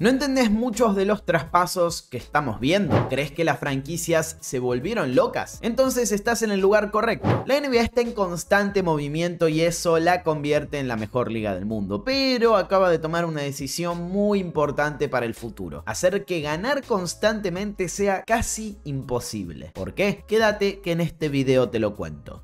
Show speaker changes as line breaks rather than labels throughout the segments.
No entendés muchos de los traspasos que estamos viendo. ¿Crees que las franquicias se volvieron locas? Entonces estás en el lugar correcto. La NBA está en constante movimiento y eso la convierte en la mejor liga del mundo. Pero acaba de tomar una decisión muy importante para el futuro. Hacer que ganar constantemente sea casi imposible. ¿Por qué? Quédate que en este video te lo cuento.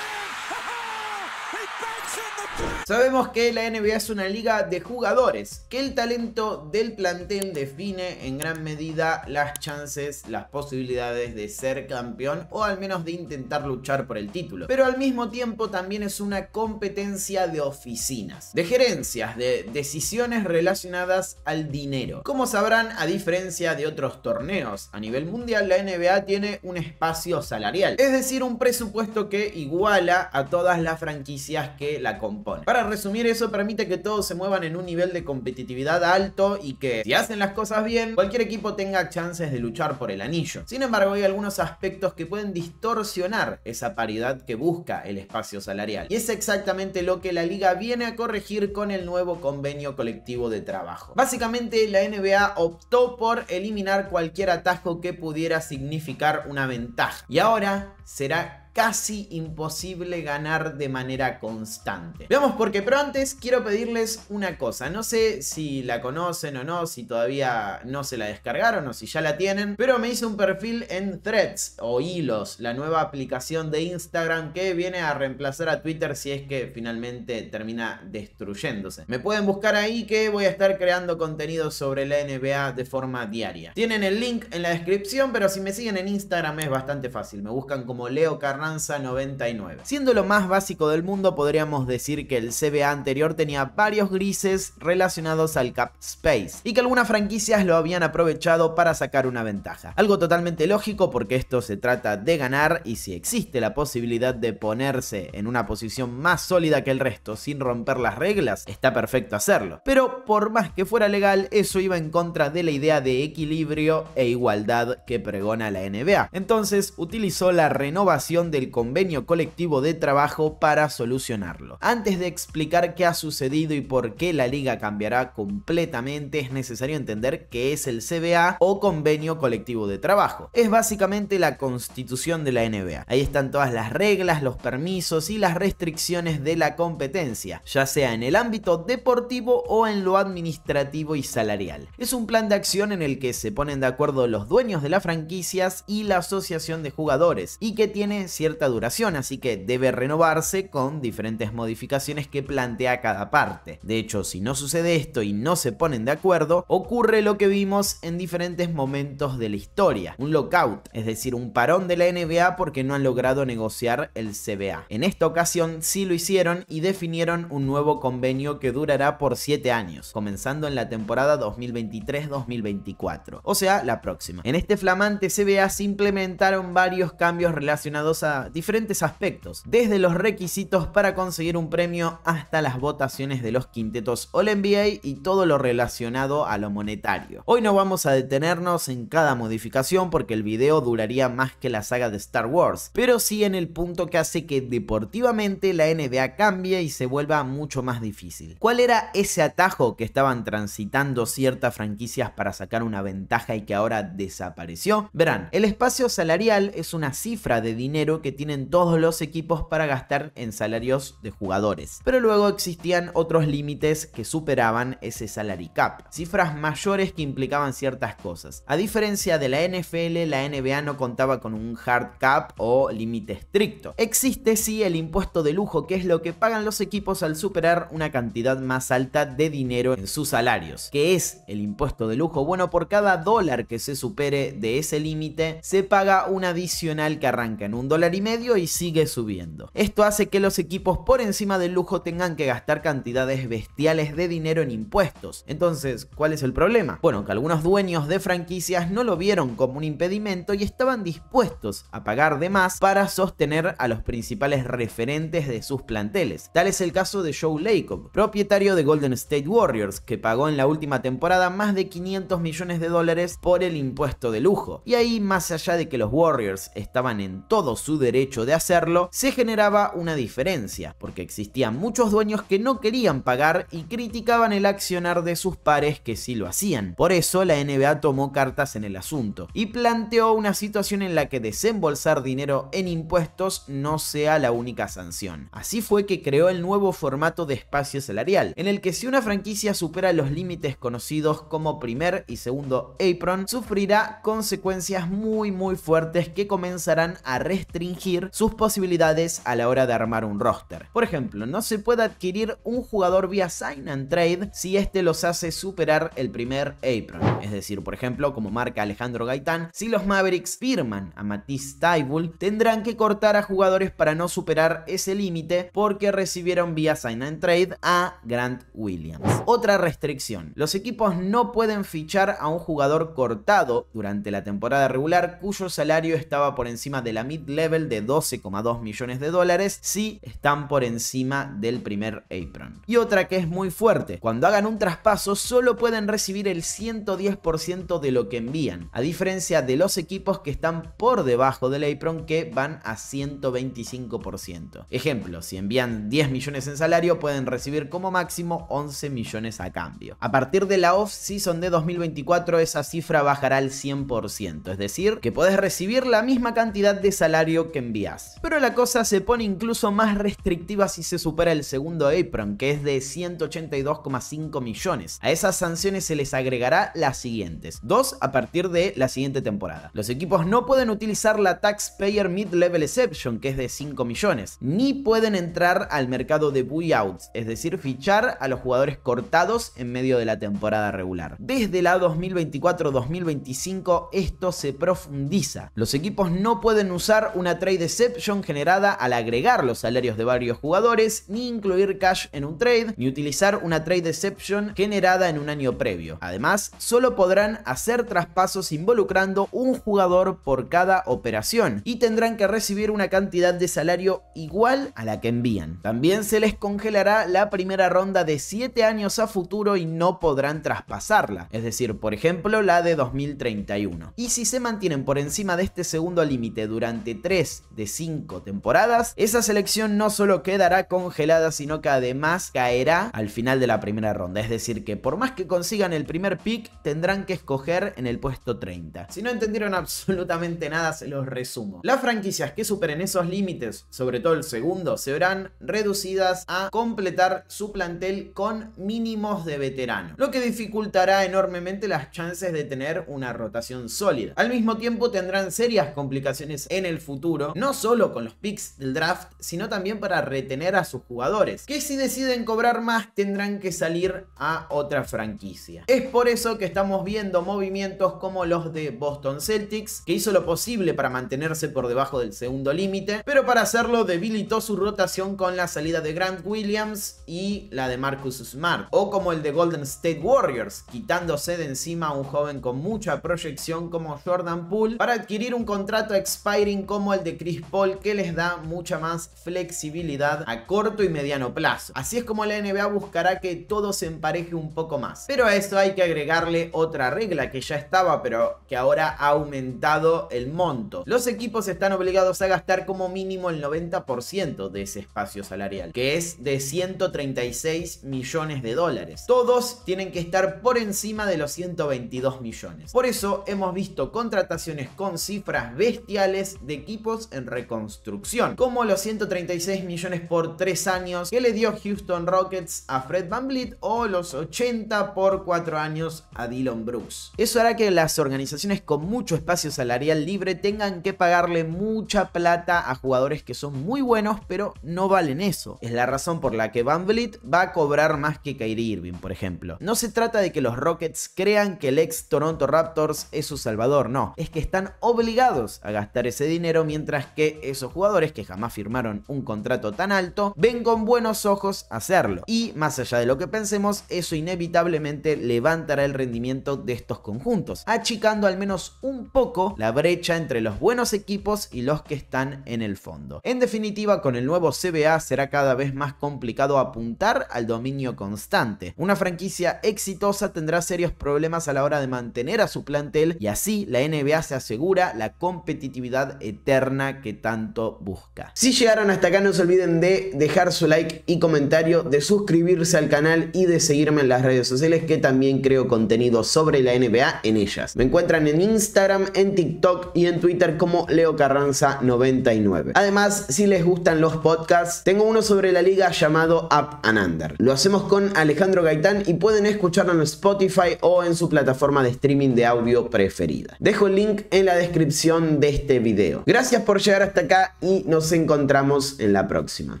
Sabemos que la NBA es una liga de jugadores, que el talento del plantel define en gran medida las chances, las posibilidades de ser campeón o al menos de intentar luchar por el título. Pero al mismo tiempo también es una competencia de oficinas, de gerencias, de decisiones relacionadas al dinero. Como sabrán, a diferencia de otros torneos a nivel mundial, la NBA tiene un espacio salarial, es decir, un presupuesto que iguala a todas las franquicias que la componen. Para resumir, eso permite que todos se muevan en un nivel de competitividad alto y que, si hacen las cosas bien, cualquier equipo tenga chances de luchar por el anillo. Sin embargo, hay algunos aspectos que pueden distorsionar esa paridad que busca el espacio salarial. Y es exactamente lo que la liga viene a corregir con el nuevo convenio colectivo de trabajo. Básicamente, la NBA optó por eliminar cualquier atajo que pudiera significar una ventaja. Y ahora será casi imposible ganar de manera constante. Veamos porque qué, pero antes quiero pedirles una cosa. No sé si la conocen o no, si todavía no se la descargaron o si ya la tienen, pero me hice un perfil en Threads o Hilos, la nueva aplicación de Instagram que viene a reemplazar a Twitter si es que finalmente termina destruyéndose. Me pueden buscar ahí que voy a estar creando contenido sobre la NBA de forma diaria. Tienen el link en la descripción, pero si me siguen en Instagram es bastante fácil. Me buscan como Leo Carnal 99. Siendo lo más básico del mundo, podríamos decir que el CBA anterior tenía varios grises relacionados al cap space y que algunas franquicias lo habían aprovechado para sacar una ventaja. Algo totalmente lógico porque esto se trata de ganar y si existe la posibilidad de ponerse en una posición más sólida que el resto sin romper las reglas, está perfecto hacerlo. Pero por más que fuera legal, eso iba en contra de la idea de equilibrio e igualdad que pregona la NBA. Entonces utilizó la renovación del convenio colectivo de trabajo para solucionarlo. Antes de explicar qué ha sucedido y por qué la liga cambiará completamente, es necesario entender qué es el CBA o convenio colectivo de trabajo. Es básicamente la constitución de la NBA. Ahí están todas las reglas, los permisos y las restricciones de la competencia, ya sea en el ámbito deportivo o en lo administrativo y salarial. Es un plan de acción en el que se ponen de acuerdo los dueños de las franquicias y la asociación de jugadores y que tiene cierta duración, así que debe renovarse con diferentes modificaciones que plantea cada parte. De hecho, si no sucede esto y no se ponen de acuerdo, ocurre lo que vimos en diferentes momentos de la historia, un lockout, es decir, un parón de la NBA porque no han logrado negociar el CBA. En esta ocasión sí lo hicieron y definieron un nuevo convenio que durará por 7 años, comenzando en la temporada 2023-2024, o sea, la próxima. En este flamante CBA se implementaron varios cambios relacionados a diferentes aspectos, desde los requisitos para conseguir un premio hasta las votaciones de los quintetos All NBA y todo lo relacionado a lo monetario. Hoy no vamos a detenernos en cada modificación porque el video duraría más que la saga de Star Wars, pero sí en el punto que hace que deportivamente la NBA cambie y se vuelva mucho más difícil. ¿Cuál era ese atajo que estaban transitando ciertas franquicias para sacar una ventaja y que ahora desapareció? Verán, el espacio salarial es una cifra de dinero que tienen todos los equipos para gastar en salarios de jugadores. Pero luego existían otros límites que superaban ese salary cap, cifras mayores que implicaban ciertas cosas. A diferencia de la NFL, la NBA no contaba con un hard cap o límite estricto. Existe sí el impuesto de lujo, que es lo que pagan los equipos al superar una cantidad más alta de dinero en sus salarios. ¿Qué es el impuesto de lujo? Bueno, por cada dólar que se supere de ese límite, se paga un adicional que arranca en un dólar y medio y sigue subiendo. Esto hace que los equipos por encima del lujo tengan que gastar cantidades bestiales de dinero en impuestos. Entonces, ¿cuál es el problema? Bueno, que algunos dueños de franquicias no lo vieron como un impedimento y estaban dispuestos a pagar de más para sostener a los principales referentes de sus planteles. Tal es el caso de Joe Lacob, propietario de Golden State Warriors, que pagó en la última temporada más de 500 millones de dólares por el impuesto de lujo. Y ahí, más allá de que los Warriors estaban en todo su derecho de hacerlo, se generaba una diferencia, porque existían muchos dueños que no querían pagar y criticaban el accionar de sus pares que sí lo hacían. Por eso la NBA tomó cartas en el asunto y planteó una situación en la que desembolsar dinero en impuestos no sea la única sanción. Así fue que creó el nuevo formato de espacio salarial, en el que si una franquicia supera los límites conocidos como primer y segundo apron, sufrirá consecuencias muy muy fuertes que comenzarán a restringir sus posibilidades a la hora de armar un roster. Por ejemplo, no se puede adquirir un jugador vía sign and trade si este los hace superar el primer apron. Es decir, por ejemplo, como marca Alejandro Gaitán, si los Mavericks firman a Matisse Taibul, tendrán que cortar a jugadores para no superar ese límite porque recibieron vía sign and trade a Grant Williams. Otra restricción, los equipos no pueden fichar a un jugador cortado durante la temporada regular cuyo salario estaba por encima de la mid-level de 12,2 millones de dólares si están por encima del primer apron. Y otra que es muy fuerte, cuando hagan un traspaso solo pueden recibir el 110% de lo que envían, a diferencia de los equipos que están por debajo del apron que van a 125%. Ejemplo, si envían 10 millones en salario pueden recibir como máximo 11 millones a cambio. A partir de la off-season de 2024 esa cifra bajará al 100%, es decir, que puedes recibir la misma cantidad de salario que envías. Pero la cosa se pone incluso más restrictiva si se supera el segundo apron, que es de 182,5 millones. A esas sanciones se les agregará las siguientes, dos a partir de la siguiente temporada. Los equipos no pueden utilizar la Taxpayer Mid-Level Exception, que es de 5 millones, ni pueden entrar al mercado de buyouts, es decir, fichar a los jugadores cortados en medio de la temporada regular. Desde la 2024-2025 esto se profundiza. Los equipos no pueden usar una trade Deception generada al agregar los salarios de varios jugadores, ni incluir cash en un trade, ni utilizar una trade deception generada en un año previo. Además, solo podrán hacer traspasos involucrando un jugador por cada operación y tendrán que recibir una cantidad de salario igual a la que envían. También se les congelará la primera ronda de 7 años a futuro y no podrán traspasarla, es decir, por ejemplo, la de 2031. Y si se mantienen por encima de este segundo límite durante 3 de cinco temporadas, esa selección no solo quedará congelada, sino que además caerá al final de la primera ronda. Es decir, que por más que consigan el primer pick, tendrán que escoger en el puesto 30. Si no entendieron absolutamente nada, se los resumo. Las franquicias que superen esos límites, sobre todo el segundo, se verán reducidas a completar su plantel con mínimos de veterano, lo que dificultará enormemente las chances de tener una rotación sólida. Al mismo tiempo tendrán serias complicaciones en el futuro no solo con los picks del draft, sino también para retener a sus jugadores, que si deciden cobrar más tendrán que salir a otra franquicia. Es por eso que estamos viendo movimientos como los de Boston Celtics, que hizo lo posible para mantenerse por debajo del segundo límite, pero para hacerlo debilitó su rotación con la salida de Grant Williams y la de Marcus Smart, o como el de Golden State Warriors, quitándose de encima a un joven con mucha proyección como Jordan Poole para adquirir un contrato expiring como el de Chris Paul que les da mucha más flexibilidad a corto y mediano plazo. Así es como la NBA buscará que todo se empareje un poco más. Pero a eso hay que agregarle otra regla que ya estaba pero que ahora ha aumentado el monto. Los equipos están obligados a gastar como mínimo el 90% de ese espacio salarial, que es de 136 millones de dólares. Todos tienen que estar por encima de los 122 millones. Por eso hemos visto contrataciones con cifras bestiales de equipos en reconstrucción, como los 136 millones por 3 años que le dio Houston Rockets a Fred Van VanVleet o los 80 por 4 años a Dylan Brooks. Eso hará que las organizaciones con mucho espacio salarial libre tengan que pagarle mucha plata a jugadores que son muy buenos pero no valen eso. Es la razón por la que Van VanVleet va a cobrar más que Kyrie Irving, por ejemplo. No se trata de que los Rockets crean que el ex Toronto Raptors es su salvador, no. Es que están obligados a gastar ese dinero mientras mientras que esos jugadores que jamás firmaron un contrato tan alto ven con buenos ojos hacerlo. Y más allá de lo que pensemos, eso inevitablemente levantará el rendimiento de estos conjuntos, achicando al menos un poco la brecha entre los buenos equipos y los que están en el fondo. En definitiva, con el nuevo CBA será cada vez más complicado apuntar al dominio constante. Una franquicia exitosa tendrá serios problemas a la hora de mantener a su plantel y así la NBA se asegura la competitividad eterna que tanto busca. Si llegaron hasta acá no se olviden de dejar su like y comentario, de suscribirse al canal y de seguirme en las redes sociales que también creo contenido sobre la NBA en ellas. Me encuentran en Instagram, en TikTok y en Twitter como Leo Carranza99. Además, si les gustan los podcasts, tengo uno sobre la liga llamado Up and Under. Lo hacemos con Alejandro Gaitán y pueden escucharlo en Spotify o en su plataforma de streaming de audio preferida. Dejo el link en la descripción de este video. Gracias por llegar hasta acá y nos encontramos en la próxima.